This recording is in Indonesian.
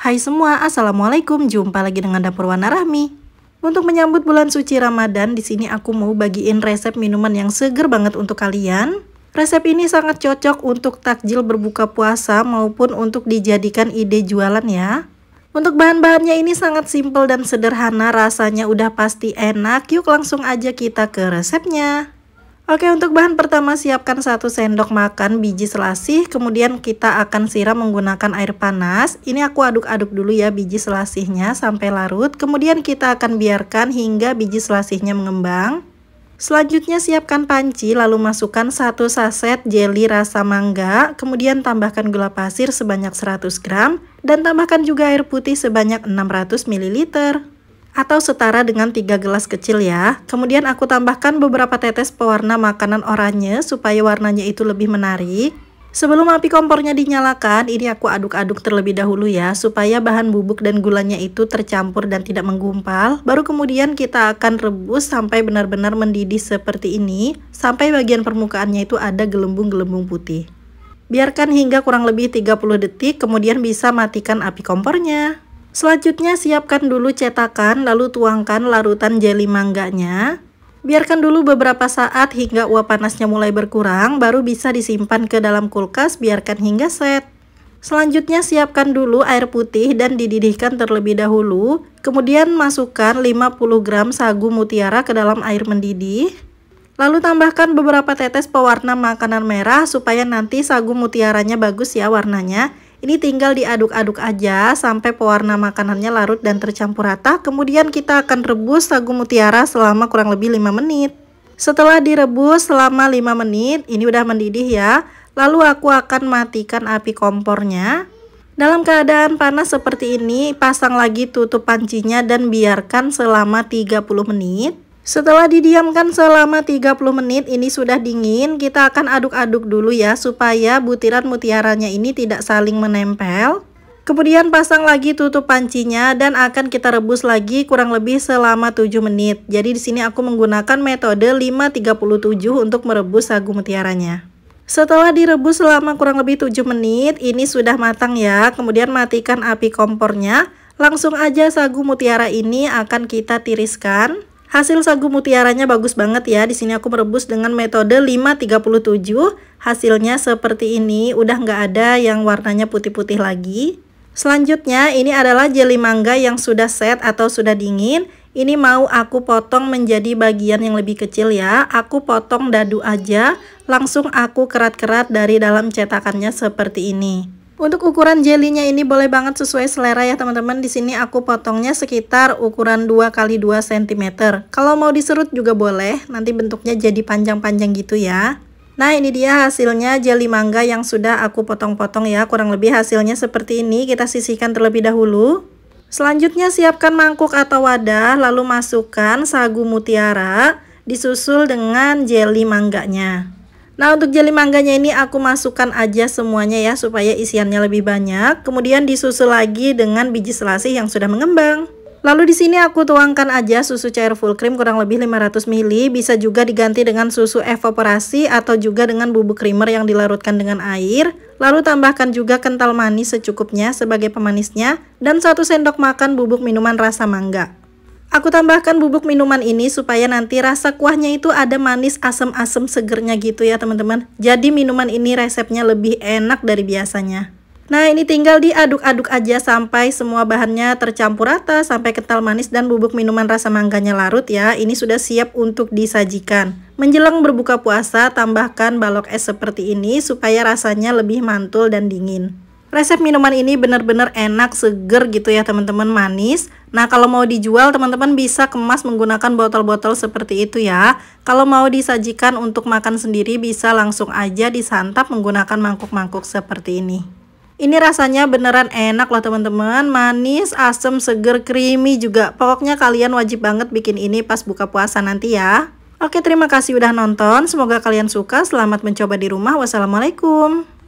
Hai semua, Assalamualaikum. Jumpa lagi dengan Dapur Warna Rahmi. Untuk menyambut bulan suci Ramadan, di sini aku mau bagiin resep minuman yang seger banget untuk kalian. Resep ini sangat cocok untuk takjil berbuka puasa maupun untuk dijadikan ide jualan ya. Untuk bahan-bahannya ini sangat simpel dan sederhana, rasanya udah pasti enak. Yuk langsung aja kita ke resepnya. Oke untuk bahan pertama siapkan 1 sendok makan biji selasih kemudian kita akan siram menggunakan air panas ini aku aduk-aduk dulu ya biji selasihnya sampai larut kemudian kita akan biarkan hingga biji selasihnya mengembang Selanjutnya siapkan panci lalu masukkan 1 saset jelly rasa mangga, kemudian tambahkan gula pasir sebanyak 100 gram dan tambahkan juga air putih sebanyak 600 ml atau setara dengan 3 gelas kecil ya. Kemudian aku tambahkan beberapa tetes pewarna makanan oranye supaya warnanya itu lebih menarik. Sebelum api kompornya dinyalakan, ini aku aduk-aduk terlebih dahulu ya, supaya bahan bubuk dan gulanya itu tercampur dan tidak menggumpal. Baru kemudian kita akan rebus sampai benar-benar mendidih seperti ini, sampai bagian permukaannya itu ada gelembung-gelembung putih. Biarkan hingga kurang lebih 30 detik, kemudian bisa matikan api kompornya. Selanjutnya siapkan dulu cetakan lalu tuangkan larutan jeli mangganya. Biarkan dulu beberapa saat hingga uap panasnya mulai berkurang baru bisa disimpan ke dalam kulkas biarkan hingga set. Selanjutnya siapkan dulu air putih dan dididihkan terlebih dahulu. Kemudian masukkan 50 gram sagu mutiara ke dalam air mendidih. Lalu tambahkan beberapa tetes pewarna makanan merah supaya nanti sagu mutiaranya bagus ya warnanya. Ini tinggal diaduk-aduk aja sampai pewarna makanannya larut dan tercampur rata. Kemudian kita akan rebus sagu mutiara selama kurang lebih 5 menit. Setelah direbus selama 5 menit, ini udah mendidih ya. Lalu aku akan matikan api kompornya. Dalam keadaan panas seperti ini, pasang lagi tutup pancinya dan biarkan selama 30 menit. Setelah didiamkan selama 30 menit ini sudah dingin, kita akan aduk-aduk dulu ya supaya butiran mutiaranya ini tidak saling menempel. Kemudian pasang lagi tutup pancinya dan akan kita rebus lagi kurang lebih selama 7 menit. Jadi di sini aku menggunakan metode 537 untuk merebus sagu mutiaranya. Setelah direbus selama kurang lebih 7 menit, ini sudah matang ya. Kemudian matikan api kompornya. Langsung aja sagu mutiara ini akan kita tiriskan. Hasil sagu mutiaranya bagus banget ya. Di sini aku merebus dengan metode 537. Hasilnya seperti ini, udah nggak ada yang warnanya putih-putih lagi. Selanjutnya, ini adalah jeli mangga yang sudah set atau sudah dingin. Ini mau aku potong menjadi bagian yang lebih kecil ya. Aku potong dadu aja, langsung aku kerat-kerat dari dalam cetakannya seperti ini. Untuk ukuran jelinya ini boleh banget sesuai selera ya teman-teman. Di sini aku potongnya sekitar ukuran 2 x 2 cm. Kalau mau diserut juga boleh, nanti bentuknya jadi panjang-panjang gitu ya. Nah ini dia hasilnya jeli mangga yang sudah aku potong-potong ya Kurang lebih hasilnya seperti ini kita sisihkan terlebih dahulu Selanjutnya siapkan mangkuk atau wadah lalu masukkan sagu mutiara Disusul dengan jeli mangganya Nah untuk jeli mangganya ini aku masukkan aja semuanya ya supaya isiannya lebih banyak. Kemudian disusul lagi dengan biji selasih yang sudah mengembang. Lalu di sini aku tuangkan aja susu cair full cream kurang lebih 500 ml, bisa juga diganti dengan susu evaporasi atau juga dengan bubuk creamer yang dilarutkan dengan air. Lalu tambahkan juga kental manis secukupnya sebagai pemanisnya dan satu sendok makan bubuk minuman rasa mangga. Aku tambahkan bubuk minuman ini supaya nanti rasa kuahnya itu ada manis asem-asem segernya gitu ya teman-teman. Jadi minuman ini resepnya lebih enak dari biasanya. Nah ini tinggal diaduk-aduk aja sampai semua bahannya tercampur rata sampai kental manis dan bubuk minuman rasa mangganya larut ya. Ini sudah siap untuk disajikan. Menjelang berbuka puasa tambahkan balok es seperti ini supaya rasanya lebih mantul dan dingin. Resep minuman ini benar-benar enak, seger gitu ya teman-teman, manis. Nah kalau mau dijual teman-teman bisa kemas menggunakan botol-botol seperti itu ya. Kalau mau disajikan untuk makan sendiri bisa langsung aja disantap menggunakan mangkuk-mangkuk seperti ini. Ini rasanya beneran enak loh teman-teman, manis, asem, seger, creamy juga. Pokoknya kalian wajib banget bikin ini pas buka puasa nanti ya. Oke terima kasih udah nonton, semoga kalian suka, selamat mencoba di rumah, wassalamualaikum.